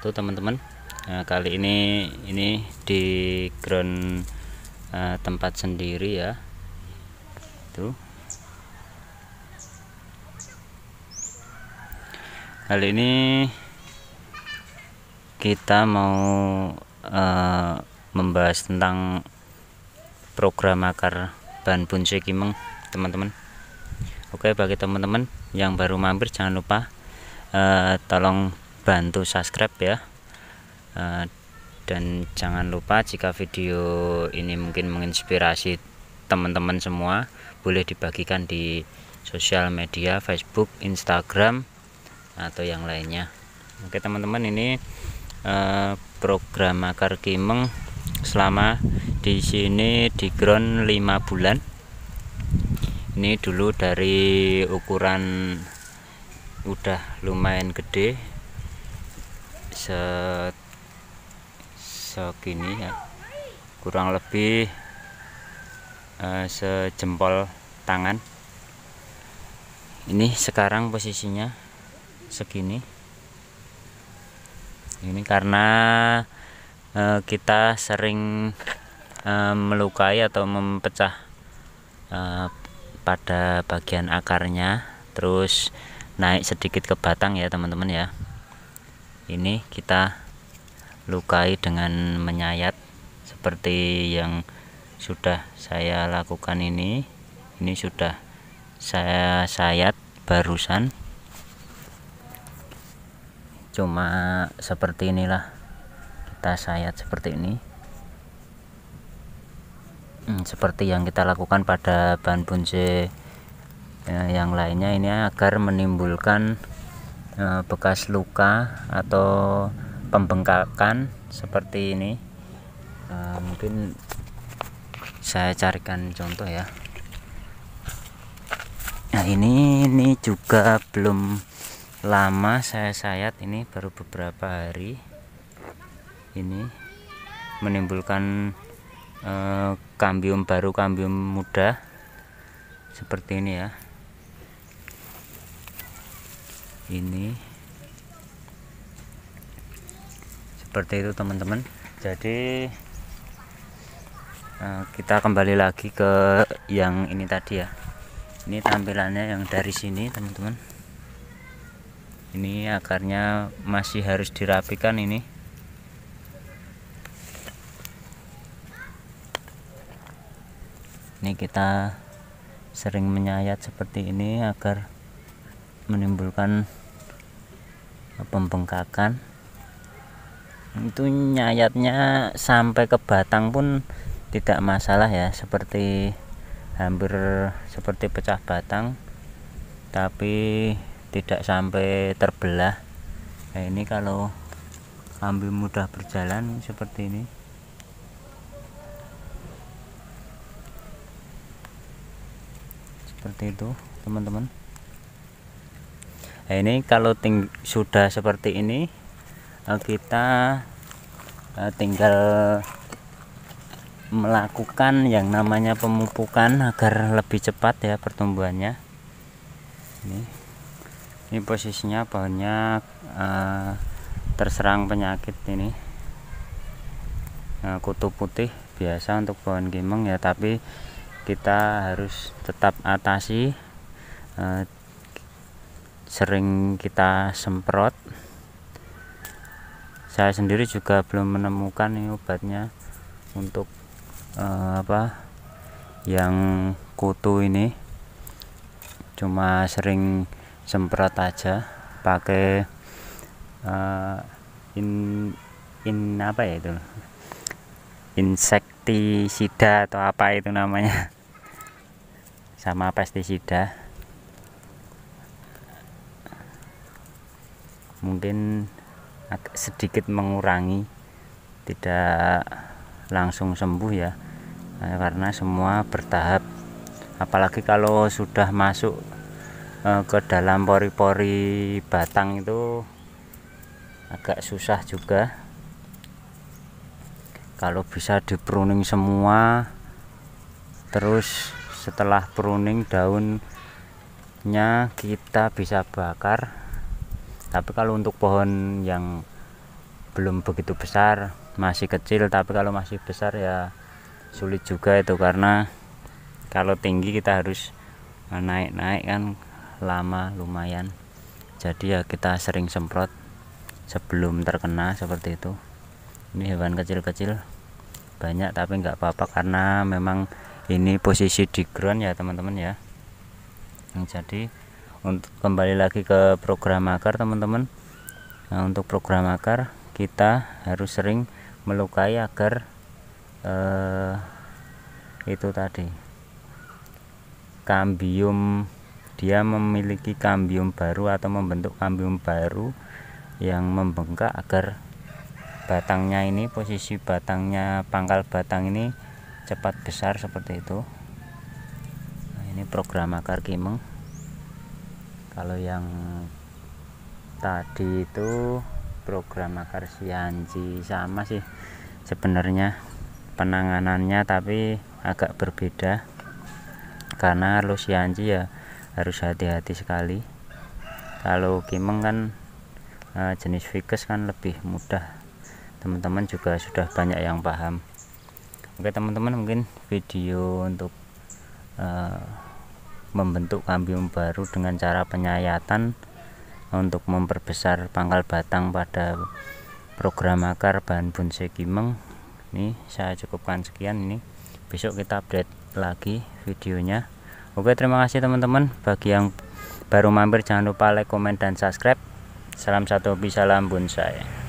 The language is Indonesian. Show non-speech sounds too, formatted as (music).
wabarakatuh teman-teman nah, kali ini ini di ground uh, tempat sendiri ya tuh kali ini kita mau uh, membahas tentang program akar bahan bonsai kimeng teman-teman oke bagi teman-teman yang baru mampir jangan lupa uh, tolong bantu subscribe ya eh, dan jangan lupa jika video ini mungkin menginspirasi teman-teman semua boleh dibagikan di sosial media Facebook Instagram atau yang lainnya Oke teman-teman ini eh, program akar kimeng selama di sini di ground 5 bulan ini dulu dari ukuran udah lumayan gede se segini ya kurang lebih uh, sejempol tangan ini sekarang posisinya segini ini karena uh, kita sering uh, melukai atau mempecah uh, pada bagian akarnya terus naik sedikit ke batang ya teman-teman ya ini kita lukai dengan menyayat seperti yang sudah saya lakukan ini ini sudah saya sayat barusan cuma seperti inilah kita sayat seperti ini hmm, seperti yang kita lakukan pada bahan bunce eh, yang lainnya ini agar menimbulkan E, bekas luka atau pembengkakan seperti ini e, mungkin saya carikan contoh ya nah ini ini juga belum lama saya sayat ini baru beberapa hari ini menimbulkan eh, kambium baru kambium muda seperti ini ya ini seperti itu teman-teman jadi eh, kita kembali lagi ke yang ini tadi ya ini tampilannya yang dari sini teman-teman ini akarnya masih harus dirapikan ini ini kita sering menyayat seperti ini agar menimbulkan pembengkakan itu nyayatnya sampai ke batang pun tidak masalah ya seperti hampir seperti pecah batang tapi tidak sampai terbelah nah ini kalau ambil mudah berjalan seperti ini seperti itu teman-teman nah, ini kalau ting sudah seperti ini kita eh, tinggal melakukan yang namanya pemupukan agar lebih cepat ya pertumbuhannya ini ini posisinya banyak uh, eh, terserang penyakit ini nah, kutu putih biasa untuk pohon kimeng ya tapi kita harus tetap atasi uh, sering kita semprot saya sendiri juga belum menemukan ini obatnya untuk uh, apa yang kutu ini cuma sering semprot aja pakai uh, in in apa ya itu insektisida atau apa itu namanya (laughs) sama pestisida mungkin agak sedikit mengurangi tidak langsung sembuh ya eh, karena semua bertahap apalagi kalau sudah masuk eh, ke dalam pori-pori batang itu agak susah juga kalau bisa di pruning semua terus setelah pruning daunnya kita bisa bakar tapi kalau untuk pohon yang belum begitu besar masih kecil tapi kalau masih besar ya sulit juga itu karena kalau tinggi kita harus naik-naik kan lama lumayan jadi ya kita sering semprot sebelum terkena seperti itu ini hewan kecil-kecil banyak tapi nggak apa-apa karena memang ini posisi di ground ya teman-teman ya jadi untuk kembali lagi ke program akar teman-teman nah untuk program akar kita harus sering melukai agar eh, itu tadi kambium dia memiliki kambium baru atau membentuk kambium baru yang membengkak agar batangnya ini posisi batangnya pangkal batang ini cepat besar seperti itu nah, ini program akar kimeng kalau yang tadi itu program akar sianji sama sih sebenarnya penanganannya tapi agak berbeda karena sianji ya harus hati-hati sekali kalau kimeng kan eh, jenis ficus kan lebih mudah teman-teman juga sudah banyak yang paham oke teman-teman mungkin video untuk eh, membentuk kambium baru dengan cara penyayatan untuk memperbesar pangkal batang pada program akar bahan bonsai kimeng ini saya cukupkan sekian ini besok kita update lagi videonya oke terima kasih teman-teman bagi yang baru mampir jangan lupa like komen dan subscribe salam satu hobi salam bonsai